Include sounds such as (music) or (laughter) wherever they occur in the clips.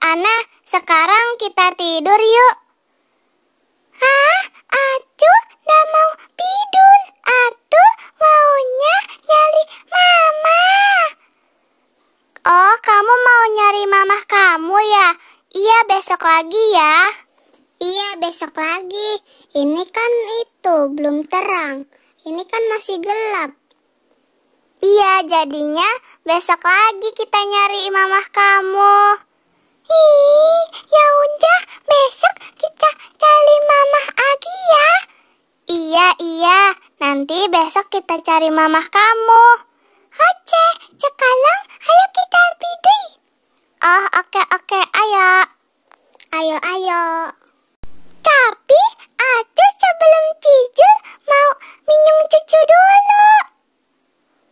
Ah, Ana, sekarang kita tidur yuk. Hah? Acu nggak mau tidur. Acu maunya nyari mama. Oh, kamu mau nyari mama kamu ya? Iya, besok lagi ya. Iya, besok lagi. Ini kan itu, belum terang. Ini kan masih gelap. Iya, jadinya besok lagi kita nyari Mama kamu. Ya besok kita cari mamah lagi ya. Iya, iya. Nanti besok kita cari mamah kamu. Oke, sekarang ayo kita pergi. Oh, oke, oke. Ayo. Ayo, ayo. Tapi aku sebelum tidur mau minum cucu dulu.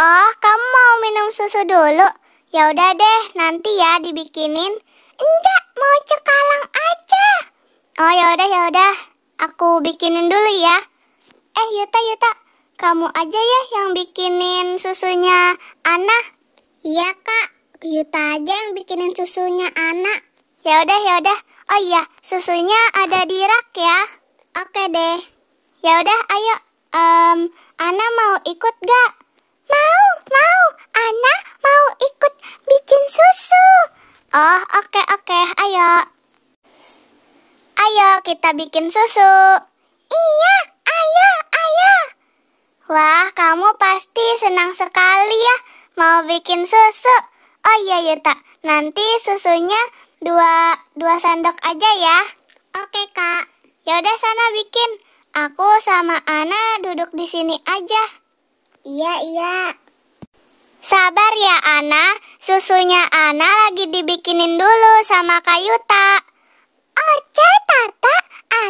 Oh, kamu mau minum susu dulu? Ya udah deh, nanti ya dibikinin. Enggak, mau cekalang aja. Oh ya udah ya udah, aku bikinin dulu ya. Eh Yuta Yuta, kamu aja ya yang bikinin susunya Ana. Iya kak, Yuta aja yang bikinin susunya Ana. ya udah. Ya oh iya susunya ada di rak ya. Oke deh. Ya udah ayo, um, Ana mau ikut gak? Mau, mau. Ana mau ikut bikin susu. Oh, oke okay, oke, okay. ayo. Ayo kita bikin susu. Iya, ayo, ayo. Wah, kamu pasti senang sekali ya mau bikin susu. Oh iya Yuta, iya, nanti susunya dua, dua sendok aja ya. Oke kak. Yaudah sana bikin. Aku sama Ana duduk di sini aja. Iya, iya. Sabar ya Ana, susunya Ana lagi dibikinin dulu sama Kak Yuta. Oce Tata,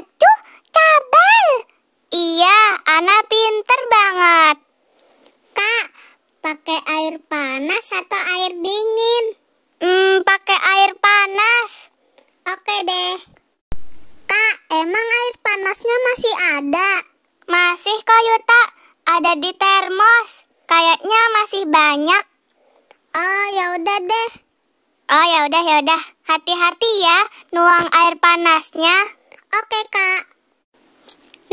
aduh cabal. Iya, Ana pinter banget. Kak, pakai air panas atau air dingin? Hmm, pakai air panas. Oke deh. Kak, emang air panasnya masih ada? Masih kok Yuta, ada di termos. Kayaknya masih banyak. Oh, ya udah deh. Oh, ya udah ya udah. Hati-hati ya nuang air panasnya. Oke, Kak.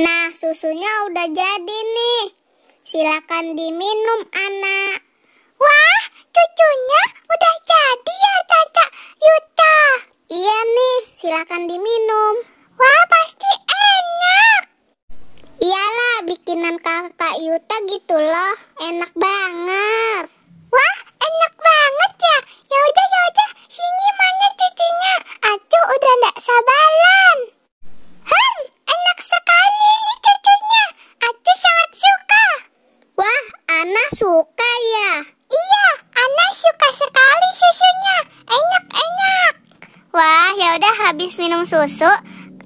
Nah, susunya udah jadi nih. Silakan diminum, anak. Wah, cucunya udah jadi ya, Caca Yuta. Iya nih, silakan diminum. Wah, pasti enak. Iyalah, bikinan kakak Yuta gitu loh. Enak banget. Wah, enak banget ya. Yaudah yaudah, ya udah. Sini mana cucunya? Acu udah ndak sabaran. Hmm, enak sekali ini cucunya. Acu sangat suka. Wah, Ana suka ya. Iya, Ana suka sekali susunya. Enak-enak. Wah, yaudah habis minum susu,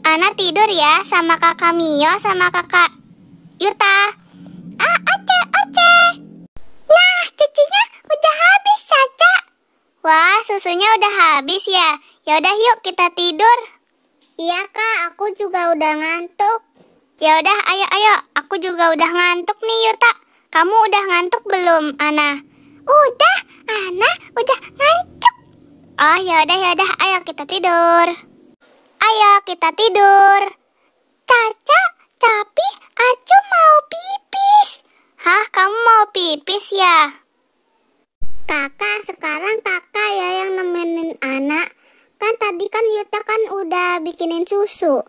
Ana tidur ya sama kakak Mio sama kakak Yuta. Ah, oke Oce. Nah, cucinya udah habis, Caca. Wah, susunya udah habis ya. Ya udah yuk kita tidur. Iya, Kak, aku juga udah ngantuk. Ya udah, ayo ayo. Aku juga udah ngantuk nih, Yuta. Kamu udah ngantuk belum, Ana? Udah, Ana udah ngantuk. Oh, ya udah ya udah, ayo kita tidur. Ayo kita tidur. Caca, tapi Acu mau pipis. Hah, kamu mau pipis ya? Kakak, sekarang kakak ya yang nemenin anak. Kan tadi kan Yuta kan udah bikinin susu.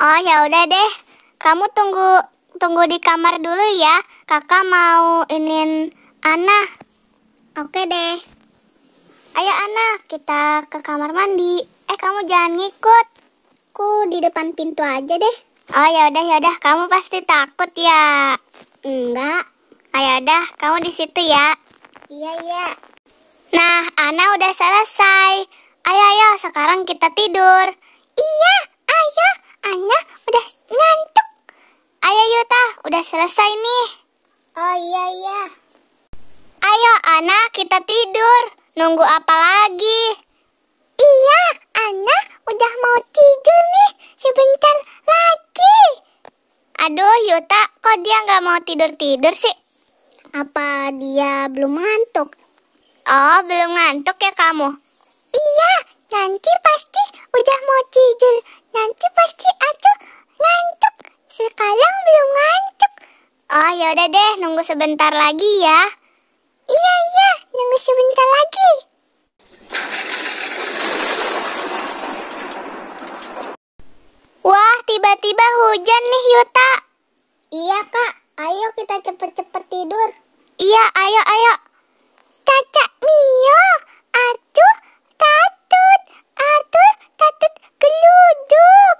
Oh ya udah deh. Kamu tunggu tunggu di kamar dulu ya. Kakak mau ingin anak Oke deh. Ayo anak kita ke kamar mandi. Eh kamu jangan ngikut aku di depan pintu aja deh. Oh ya udah ya udah, kamu pasti takut ya? Enggak. Ayo ah, ya udah, kamu di situ ya. Iya iya. Nah, Ana udah selesai. Ayo ayo, sekarang kita tidur. Iya, ayo. Ana udah ngantuk. Ayo Yuta, udah selesai nih. Oh iya iya. Ayo Ana, kita tidur. Nunggu apa lagi? Iya, anak udah mau tidur nih sebentar lagi. Aduh, Yuta, kok dia nggak mau tidur-tidur sih? Apa dia belum ngantuk? Oh, belum ngantuk ya kamu? Iya, nanti pasti udah mau tidur. Nanti pasti aku ngantuk. Sekarang belum ngantuk. Oh, ya udah deh, nunggu sebentar lagi ya. Iya, iya, nunggu sebentar lagi. tiba-tiba hujan nih Yuta. Iya kak, ayo kita cepet-cepet tidur. Iya, ayo, ayo. Caca Mio, aduh, katut, aduh, katut geluduk.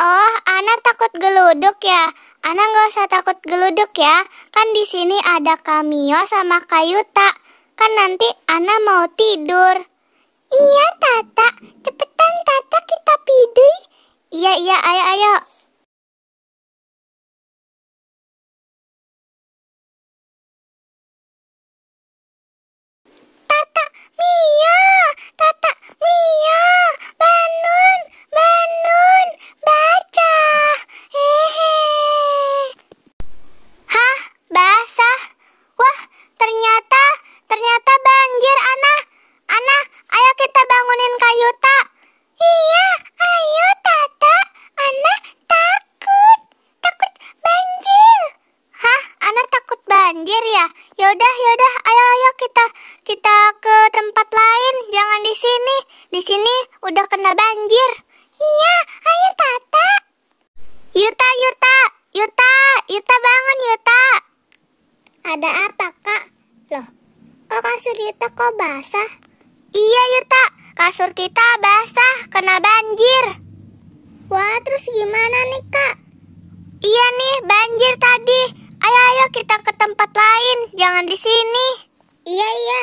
Oh, Ana takut geluduk ya? Ana nggak usah takut geluduk ya. Kan di sini ada Kamio sama Yuta. Kan nanti Ana mau tidur. Iya, Tata. Cepetan, Tata, kita tidur. Iya, iya, ayo, ayo. Tata, Mia, Tata, Mia, bangun, bangun, baca. Hehe. Hah, basah. Wah, ternyata, ternyata banjir, Ana. Ana, ayo kita bangunin Kayuta. Iya, ayo, Iya, iya.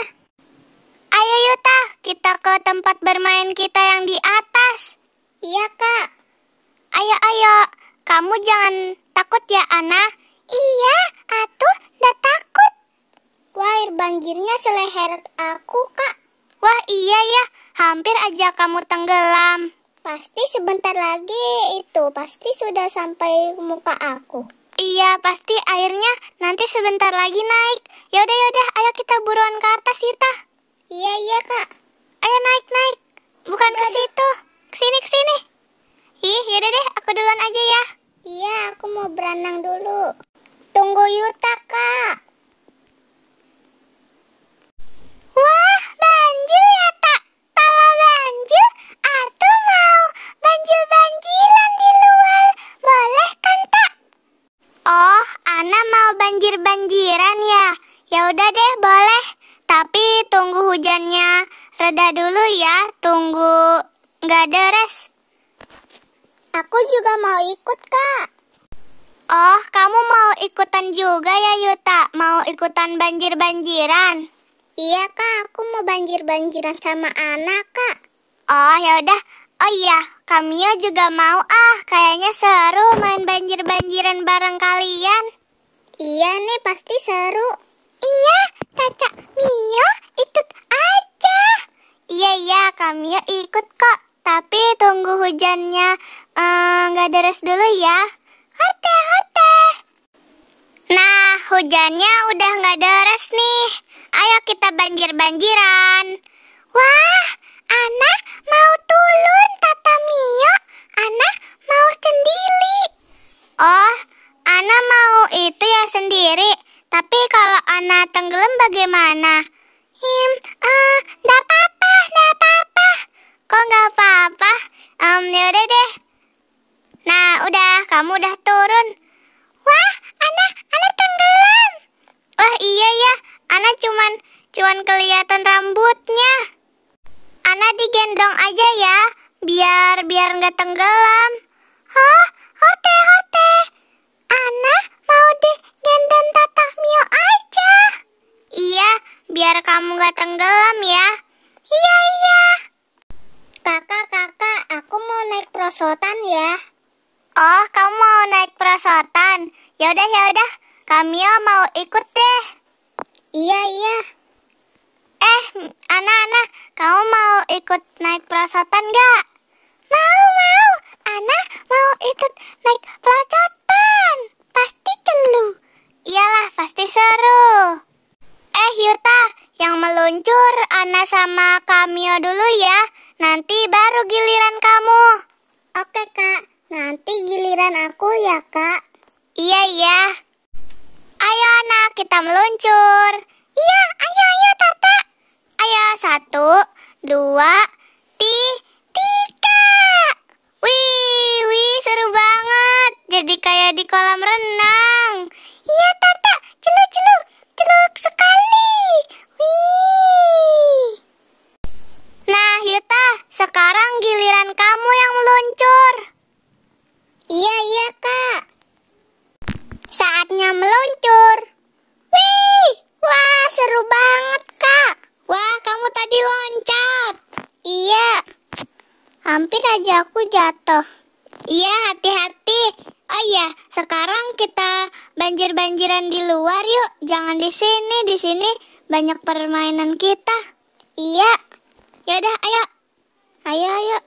Ayo Yuta, kita ke tempat bermain kita yang di atas. Iya, Kak. Ayo, ayo. Kamu jangan takut ya, Ana. Iya, atuh, nggak takut. Wah, air banjirnya seleher aku, Kak. Wah, iya ya. Hampir aja kamu tenggelam. Pasti sebentar lagi itu, pasti sudah sampai muka aku. Iya, pasti airnya nanti sebentar lagi naik. Yaudah, yaudah, ayo kita buruan ke atas, Sita. Iya, iya, Kak. Ayo naik, naik. Bukan ke iya, situ. Ke sini, ke sini. Ih, yaudah deh, aku duluan aja ya. Iya, aku mau berenang dulu. Tunggu Yuta, Kak. banjir-banjiran? Iya kak, aku mau banjir-banjiran sama anak kak. Oh ya udah. Oh iya, Kamio juga mau ah. Kayaknya seru main banjir-banjiran bareng kalian. Iya nih pasti seru. Iya, Caca Mio ikut aja. Iya iya, Kamio ikut kok. Tapi tunggu hujannya eh, nggak um, deres dulu ya. Hati-hati. Nah, hujannya udah nggak deres nih. Ayo kita banjir-banjiran. Wah, Ana mau tulun, Tata Mio. Ana mau sendiri. tenggelam ya. Iya, iya. Kakak, kakak, aku mau naik prosotan ya. Oh, kamu mau naik prosotan? Yaudah, yaudah. Kamio mau ikut deh. Iya, iya. Eh, anak-anak, kamu mau ikut naik prosotan gak? Mau, mau. Anak mau ikut naik prosotan. Pasti celu. Iyalah, pasti seru. Eh Yuta, yang meluncur Ana sama Kamio dulu ya. Nanti baru giliran kamu. Oke kak, nanti giliran aku ya kak. Iya iya Ayo Ana, kita meluncur. Iya, ayo ayo Tata. Ayo satu, dua, tiga. Wih, wih seru banget. Jadi kayak di kolam renang. Iya Tata, celu celu jeruk sekali. Wih. Nah, Yuta, sekarang giliran kamu yang meluncur. Iya, iya, Kak. Saatnya meluncur. Wih, wah seru banget, Kak. Wah, kamu tadi loncat. Iya. Hampir aja aku jatuh. Iya, hati-hati. Oh iya, sekarang kita banjir-banjiran di luar yuk. Jangan di sini, di sini banyak permainan kita. Iya. Yaudah, ayo. Ayo, ayo.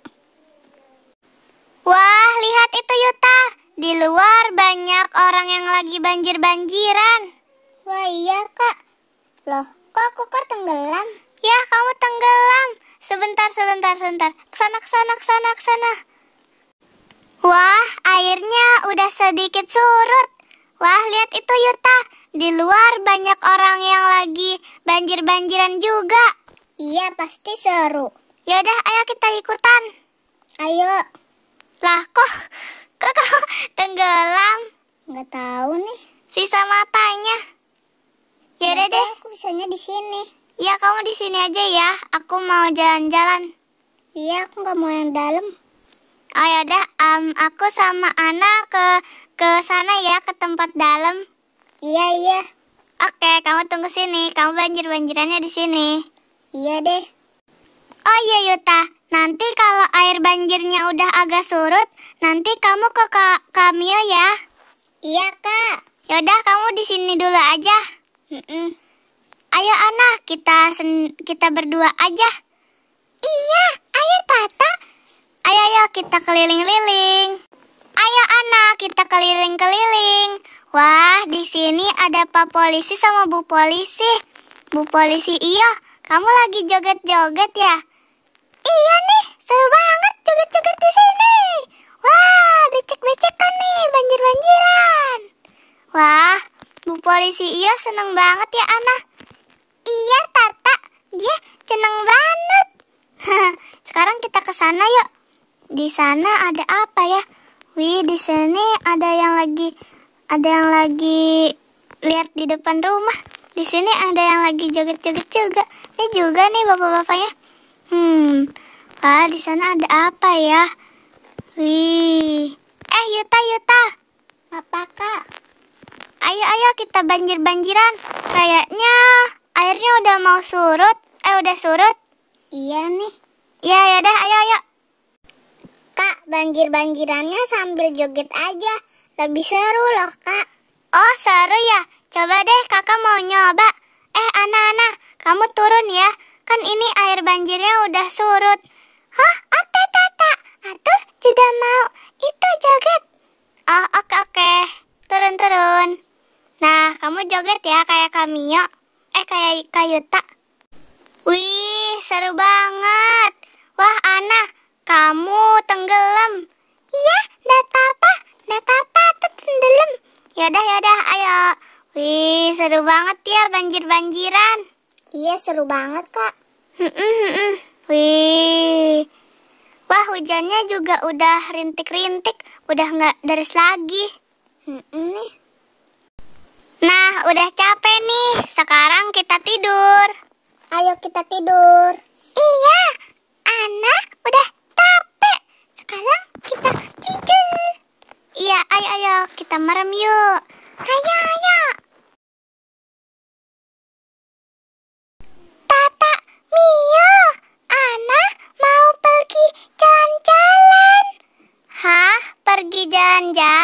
Wah, lihat itu Yuta. Di luar banyak orang yang lagi banjir-banjiran. Wah iya, Kak. Loh, kok aku kok tenggelam? Ya, kamu tenggelam. Sebentar, sebentar, sebentar. Kesana, kesana, kesana, kesana. Wah, airnya udah sedikit surut. Wah, lihat itu Yuta. Di luar banyak orang yang lagi banjir-banjiran juga. Iya, pasti seru. Yaudah, ayo kita ikutan. Ayo. Lah, kok kok tenggelam? Nggak tahu nih. Sisa matanya. Yaudah deh. Aku bisanya di sini. Iya, kamu di sini aja ya. Aku mau jalan-jalan. Iya, aku nggak mau yang dalam. Oh ya udah, um, aku sama Ana ke ke sana ya ke tempat dalam. Iya iya. Oke, kamu tunggu sini. Kamu banjir banjirannya di sini. Iya deh. Oh iya Yuta, nanti kalau air banjirnya udah agak surut, nanti kamu ke Kak Kamil ya. Iya kak. Yaudah kamu di sini dulu aja. Mm -mm. Ayo Ana, kita sen kita berdua aja. Iya, ayo Tata. Ayo ayo kita keliling-liling. Ayo anak kita keliling-keliling. Wah, di sini ada Pak Polisi sama Bu Polisi. Bu Polisi, iya, kamu lagi joget-joget ya? Iya nih, seru banget joget-joget di sini. Wah, becek-becekan nih, banjir-banjiran. Wah, Bu Polisi iya seneng banget ya, anak. Iya, Tata, dia seneng banget. (laughs) Sekarang kita ke sana yuk. Di sana ada apa ya? Wih, di sini ada yang lagi ada yang lagi lihat di depan rumah. Di sini ada yang lagi joget-joget juga. Ini juga nih bapak-bapaknya. Hmm. Wah, di sana ada apa ya? Wih. Eh, Yuta, Yuta. Apa, Kak? Ayo, ayo kita banjir-banjiran. Kayaknya airnya udah mau surut. Eh, udah surut. Iya nih. Ya, ya yaudah, ayo, ayo banjir-banjirannya sambil joget aja. Lebih seru loh, Kak. Oh, seru ya. Coba deh kakak mau nyoba. Eh, anak-anak, kamu turun ya. Kan ini air banjirnya udah surut. Hah? Ate, oh, tata. atuh tidak mau. Itu joget. Oh, oke, oke. Turun, turun. Nah, kamu joget ya kayak Kamio. Eh, kayak Kayuta. Wih, seru banget. Wah, anak, kamu tenggelam. Iya, ndak apa-apa, ndak apa-apa tuh tenggelam. Yaudah, yaudah, ayo. Wih, seru banget ya banjir-banjiran. Iya, seru banget, Kak. Wih. Wah, hujannya juga udah rintik-rintik, udah nggak deras lagi. nih. Nah, udah capek nih. Sekarang kita tidur. Ayo kita tidur. Iya, anak udah sekarang kita tidur. Iya, ayo ayo kita merem yuk. Ayo ayo. Tata, Mio, Ana mau pergi jalan-jalan. Hah, pergi jalan-jalan?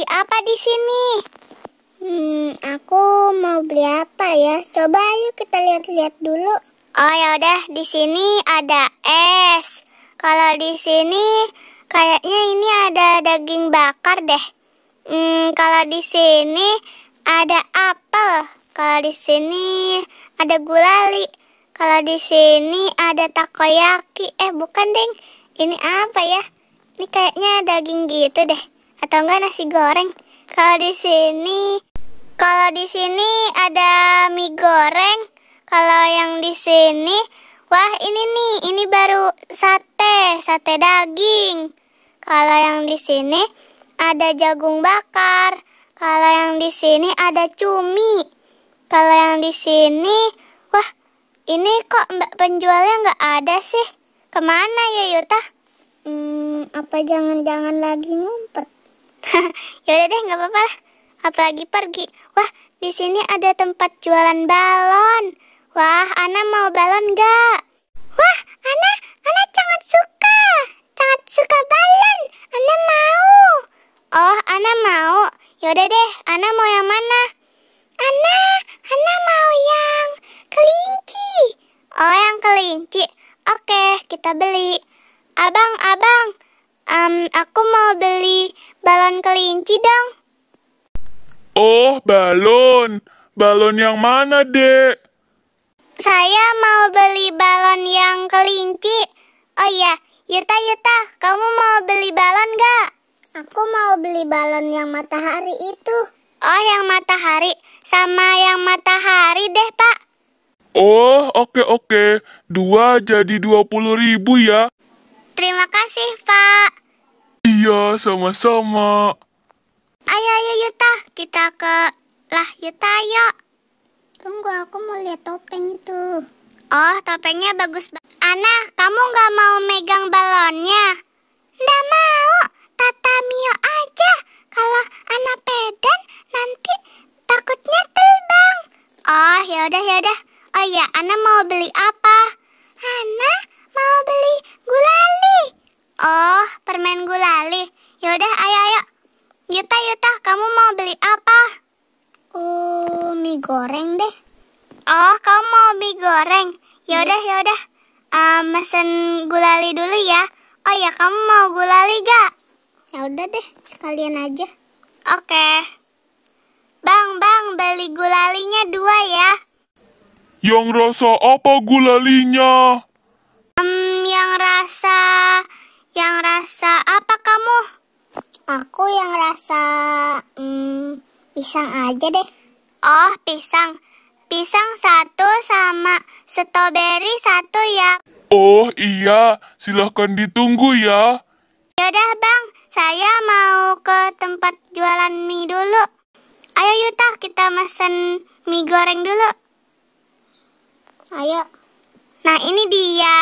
beli apa di sini? Hmm, aku mau beli apa ya? Coba yuk kita lihat-lihat dulu. Oh ya udah, di sini ada es. Kalau di sini kayaknya ini ada daging bakar deh. Hmm, kalau di sini ada apel. Kalau di sini ada gulali. Kalau di sini ada takoyaki. Eh, bukan, Deng. Ini apa ya? Ini kayaknya daging gitu deh atau enggak nasi goreng. Kalau di sini kalau di sini ada mie goreng. Kalau yang di sini wah ini nih, ini baru sate, sate daging. Kalau yang di sini ada jagung bakar. Kalau yang di sini ada cumi. Kalau yang di sini wah ini kok mbak penjualnya nggak ada sih? Kemana ya Yuta? Hmm, apa jangan-jangan lagi ngumpet? (laughs) Yaudah deh, nggak apa-apa lah. Apalagi pergi. Wah, di sini ada tempat jualan balon. Wah, Ana mau balon nggak? Wah, Ana, Ana sangat suka. Sangat suka balon. Ana mau. Oh, Ana mau. Yaudah deh, Ana mau yang mana? Ana, Ana mau yang kelinci. Oh, yang kelinci. Oke, kita beli. Abang, abang, Um, aku mau beli balon kelinci dong. Oh, balon. Balon yang mana, Dek? Saya mau beli balon yang kelinci. Oh iya, Yuta, Yuta, kamu mau beli balon gak? Aku mau beli balon yang matahari itu. Oh, yang matahari. Sama yang matahari deh, Pak. Oh, oke, okay, oke. Okay. Dua jadi dua puluh ribu ya. Terima kasih, Pak. Iya, sama-sama. Ayo, ayo Yuta, kita ke lah Yuta, yuk. Tunggu, aku mau lihat topeng itu. Oh, topengnya bagus banget. Ana, kamu nggak mau megang balonnya? Nggak mau, Tata Mio aja. Kalau Ana pedan, nanti takutnya terbang. Oh, yaudah, yaudah. Oh ya, Ana mau beli apa? Ana mau beli gulali. Oh, permen gulali. Yaudah, ayo, ayo. Yuta, Yuta, kamu mau beli apa? Uh, mie goreng deh. Oh, kamu mau mie goreng? Yaudah, yaudah. Uh, mesen gulali dulu ya. Oh ya, kamu mau gulali gak? yaudah deh, sekalian aja. Oke. Okay. Bang, bang, beli gulalinya dua ya. Yang rasa apa gulalinya? Um, yang rasa yang rasa apa kamu? Aku yang rasa hmm, pisang aja deh. Oh, pisang. Pisang satu sama stroberi satu ya. Oh iya, silahkan ditunggu ya. Yaudah bang, saya mau ke tempat jualan mie dulu. Ayo Yuta, kita mesen mie goreng dulu. Ayo. Nah ini dia.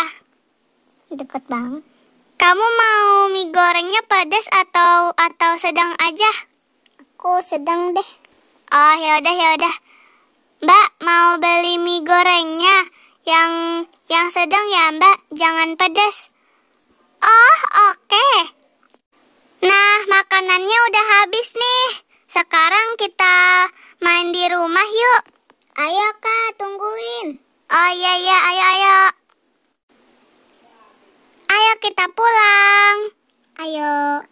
Deket banget. Kamu mau mie gorengnya pedas atau atau sedang aja? Aku sedang deh. Oh, ya udah ya udah. Mbak mau beli mie gorengnya yang yang sedang ya, Mbak. Jangan pedas. Oh, oke. Okay. Nah, makanannya udah habis nih. Sekarang kita main di rumah yuk. Ayo, Kak, tungguin. Oh iya iya, ayo ayo ayo kita pulang. Ayo.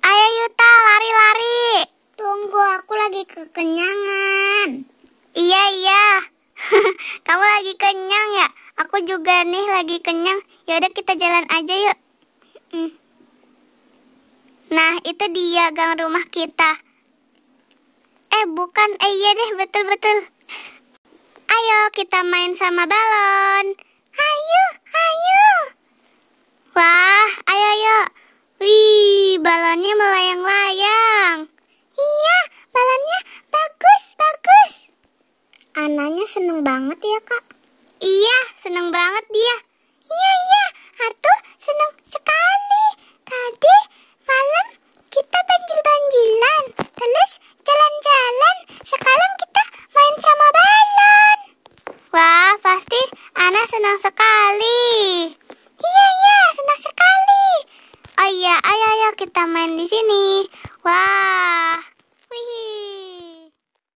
Ayo Yuta, lari-lari. Tunggu, aku lagi kekenyangan. Iya, iya. (laughs) Kamu lagi kenyang ya? Aku juga nih lagi kenyang. yaudah kita jalan aja yuk. Mm. Nah, itu dia gang rumah kita. Eh, bukan. Eh, iya deh, betul-betul. Ayo kita main sama balon. Ayo, ayo. banget ya, Kak? Iya, senang banget dia.